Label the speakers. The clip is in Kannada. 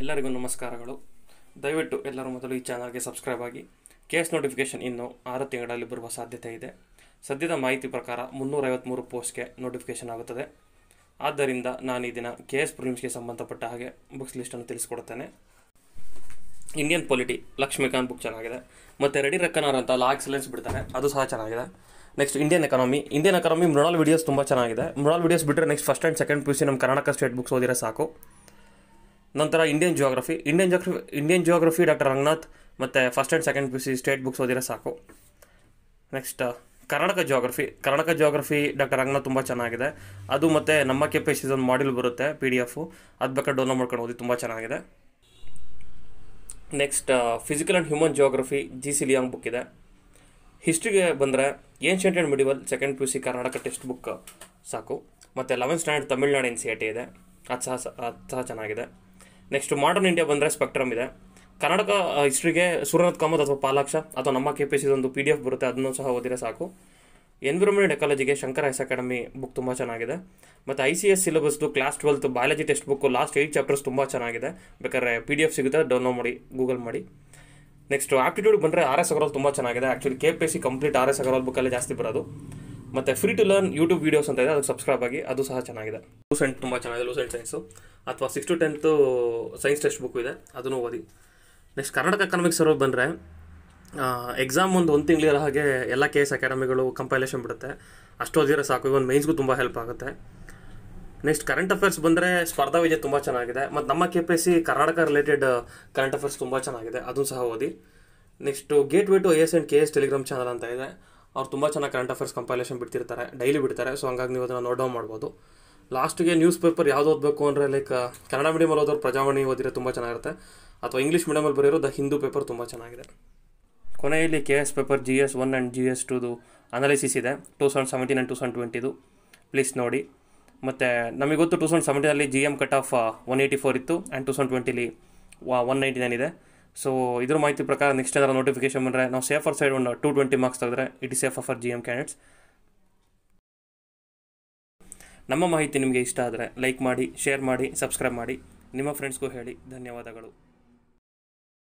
Speaker 1: ಎಲ್ಲರಿಗೂ ನಮಸ್ಕಾರಗಳು ದಯವಿಟ್ಟು ಎಲ್ಲರೂ ಮೊದಲು ಈ ಚಾನಲ್ಗೆ ಸಬ್ಸ್ಕ್ರೈಬ್ ಆಗಿ ಕೇಸ್ ನೋಟಿಫಿಕೇಷನ್ ಇನ್ನು ಆರು ತಿಂಗಳಲ್ಲಿ ಬರುವ ಸಾಧ್ಯತೆ ಇದೆ ಸದ್ಯದ ಮಾಹಿತಿ ಪ್ರಕಾರ ಮುನ್ನೂರೈವತ್ತ್ಮೂರು ಪೋಸ್ಟ್ಗೆ ನೋಟಿಫಿಕೇಷನ್ ಆಗುತ್ತದೆ ಆದ್ದರಿಂದ ನಾನು ಈ ದಿನ ಕೆ ಎಸ್ ಪ್ರಿಲಿಮ್ಸ್ಗೆ ಸಂಬಂಧಪಟ್ಟ ಹಾಗೆ ಬುಕ್ಸ್ ಲಿಸ್ಟನ್ನು ತಿಳಿಸ್ಕೊಡ್ತೇನೆ ಇಂಡಿಯನ್ ಪೊಲಿಟಿ ಲಕ್ಷ್ಮೀಕಾಂತ್ ಬುಕ್ ಚೆನ್ನಾಗಿದೆ ಮತ್ತು ರೆಡಿ ರಕ್ಕನಾರ್ ಅಂತ ಲಾ ಎಕ್ಸಲೆನ್ಸ್ ಬಿಡ್ತಾರೆ ಅದು ಸಹ ಚೆನ್ನಾಗಿದೆ next Indian economy Indian economy Mrinal videos ತುಂಬ ಚೆನ್ನಾಗಿದೆ ಮೃಣಾಲ್ ವೀಡಿಯೋಸ್ ಬಿಟ್ಟರೆ next first and second P U ನಮ್ಮ ಕರ್ನಾಟಕ ಸ್ಟೇಟ್ ಬುಕ್ಸ್ ಓದಿರೋ ಸಾಕು ನಂತರ Indian geography Indian geography Indian geography doctor Ranganath ಮತ್ತು first and second P C state books ಓದಿರೋ ಸಾಕು next Karnataka geography Karnataka geography doctor Ranganath ತುಂಬ ಚೆನ್ನಾಗಿದೆ ಅದು ಮತ್ತು ನಮ್ಮ ಕೆ ಪಿ ಒಂದು ಮಾಡ್ಯೂಲ್ ಬರುತ್ತೆ ಪಿ ಡಿ ಎಫು ಅದು ಬೇಕಾದ್ರೆ ಡೌನ್ಲೋಡ್ ಮಾಡ್ಕೊಂಡು ಓದಿ ತುಂಬ ಚೆನ್ನಾಗಿದೆ next physical and human geography G C Leong book ಇದೆ ಹಿಸ್ಟ್ರಿಗೆ ಬಂದರೆ ancient and medieval second P U C Karnataka text book ಸಾಕು ಮತ್ತು eleven standard Tamil Nadu N C I T ಇದೆ ಅದು ಸಹ ಅದು ಸಹ ಚೆನ್ನಾಗಿದೆ ನೆಕ್ಸ್ಟ್ ಮಾಡರ್ನ್ ಇಂಡಿಯಾ ಬಂದರೆ ಸ್ಪೆಕ್ಟ್ರಮ್ ಇದೆ ಕರ್ನಾಟಕ ಹಿಸ್ಟ್ರಿಗೆ ಸೂರ್ಯನಾಥ್ ಕಾಮತ್ ಅಥವಾ ಪಾಲಾಕ್ಷ ಅಥವಾ ನಮ್ಮ ಕೆ ಪಿ ಎಸ್ ಒಂದು ಪಿ ಡಿ ಎಫ್ ಬರುತ್ತೆ ಅದನ್ನು ಸಹ ಓದಿರೋ ಸಾಕು ಎನ್ವಿರಾನ್ಮೆಂಟ್ ಎಕಾಲಜಿಗೆ ಶಂಕರ ಎಸ್ ಅಕಾಡೆಮಿ ಬುಕ್ ತುಂಬ ಚೆನ್ನಾಗಿದೆ ಮತ್ತು ಐ ಸಿ ಎಸ್ ಸಿಲೆಬಸ್ದು class twelfth biology text book last eight chapters ತುಂಬ ಚೆನ್ನಾಗಿದೆ ಬೇಕಾದ್ರೆ ಪಿ ಡಿ ಎಫ್ ಸಿಗುತ್ತೆ ಡೌನ್ಲೋಡ್ ಮಾಡಿ ಗೂಗಲ್ ಮಾಡಿ ನೆಕ್ಸ್ಟ್ ಆಪ್ಟಿಟ್ಯೂಡ್ ಬಂದರೆ ಆರ್ ಎಸ್ ಅಗರ್ವಾಲ್ ತುಂಬ ಚೆನ್ನಾಗಿದೆ actually K P C complete R S Agarwal ಬುಕ್ಕಲ್ಲಿ ಜಾಸ್ತಿ ಬರೋದು ಮತ್ತು free to learn YouTube videos ಅಂತ ಇದೆ ಅದಕ್ಕೆ ಸಬ್ಸ್ಕ್ರೈಬ್ ಆಗಿ ಅದು ಸಹ ಚೆನ್ನಾಗಿದೆ ಲೂಸೆಂಟ್ ತುಂಬ ಚೆನ್ನಾಗಿದೆ ಲೂಸೆಂಟ್ ಸೈನ್ಸು ಅಥವಾ six to tenth science text book ಇದೆ ಅದನ್ನು ಓದಿ ನೆಕ್ಸ್ಟ್ ಕರ್ನಾಟಕ ಎಕನಾಮಿಕ್ಸ್ ಅವರು ಬಂದರೆ ಎಕ್ಸಾಮ್ ಒಂದು ಒಂದು ತಿಂಗಳಿರೋ ಹಾಗೆ ಎಲ್ಲ ಕೆ ಎಸ್ ಅಕಾಡೆಮಿಗಳು ಕಂಪೈಲೇಷನ್ ಬಿಡುತ್ತೆ ಅಷ್ಟು ಓದಿದ್ರೆ ಸಾಕು ಇವನ್ ಮೈನ್ಸ್ಗೂ ತುಂಬ ಹೆಲ್ಪ್ ಆಗುತ್ತೆ ನೆಕ್ಸ್ಟ್ ಕರೆಂಟ್ ಅಫೇರ್ಸ್ ಬಂದರೆ ಸ್ಪರ್ಧಾ ವಿಜಯ ತುಂಬ ಚೆನ್ನಾಗಿದೆ ಮತ್ತು ನಮ್ಮ K P S C Karnataka related current affairs ತುಂಬ ಚೆನ್ನಾಗಿದೆ ಅದು ಸಹ ಓದಿ next gateway to A S and K S Telegram channel ಅಂತ ಇದೆ ಅವ್ರು ತುಂಬ ಚೆನ್ನಾಗಿ ಕರೆಂಟ್ ಅಫೇರ್ಸ್ ಕಂಪೈಲೇಷನ್ ಬಿಡ್ತಿರ್ತಾರೆ ಡೈಲಿ ಬಿಡ್ತಾರೆ ಸೊ ಹಂಗಾಗಿ ನೀವು ಅದನ್ನು ನೋಟ್ ಡೌನ್ ಮಾಡ್ಬೋದು ಲಾಸ್ಟಿಗೆ ನ್ಯೂಸ್ ಪೇಪರ್ ಯಾವ್ದು ಓದಬೇಕು ಅಂದರೆ ಲೈಕ್ ಕನ್ನಡ ಮೀಡಿಯಮಲ್ಲಿ ಓದೋರು ಪ್ರಜಾವಾಣಿ ಓದಿರೋ ತುಂಬ ಚೆನ್ನಾಗಿರುತ್ತೆ ಅಥವಾ ಇಂಗ್ಲೀಷ್ ಮೀಡಿಯಮಲ್ಲಿ ಬರೆಯೋರು ದ ಹಿಂದೂ ಪೇಪರ್ ತುಂಬ ಚೆನ್ನಾಗಿದೆ ಕೊನೆಯಲ್ಲಿ K S paper G S one and G S ಟೂದು ಅನಾಲಿಸಿಸ್ ಇದೆ two thousand seventeen and two thousand ಟ್ವೆಂಟಿದು ಪ್ಲೀಸ್ ನೋಡಿ ಮತ್ತು ನಮಗೆ ಗೊತ್ತು ಟೂ ಸೌಂಡ್ ಸೆವೆಂಟೀನಲ್ಲಿ G M cut off one eighty four ಇತ್ತು ಆ್ಯಂಡ್ ಟೂ ಸೌಂಡ್ ಟ್ವೆಂಟಿಲಿ ಒನ್ ನೈಂಟಿ ನೈನ್ ಇದೆ ಸೊ ಇದ್ರ ಮಾಹಿತಿ ಪ್ರಕಾರ ನೆಕ್ಸ್ಟ್ ಏನಾದರೂ ನೋಟಿಫಿಕೇಶನ್ ಬಂದರೆ ನಾವು ಸೇಫರ್ ಸೈಡ್ ಒಂದು ಟೂ ಟ್ವೆಂಟಿ ಮಾರ್ಕ್ಸ್ ತೆಗೆದ್ರೆ it is safe for G M candidates ನಮ್ಮ ಮಾಹಿತಿ ನಿಮಗೆ ಇಷ್ಟ ಆದರೆ ಲೈಕ್ ಮಾಡಿ ಶೇರ್ ಮಾಡಿ ಸಬ್ಸ್ಕ್ರೈಬ್ ಮಾಡಿ ನಿಮ್ಮ ಫ್ರೆಂಡ್ಸ್ಗೂ ಹೇಳಿ ಧನ್ಯವಾದಗಳು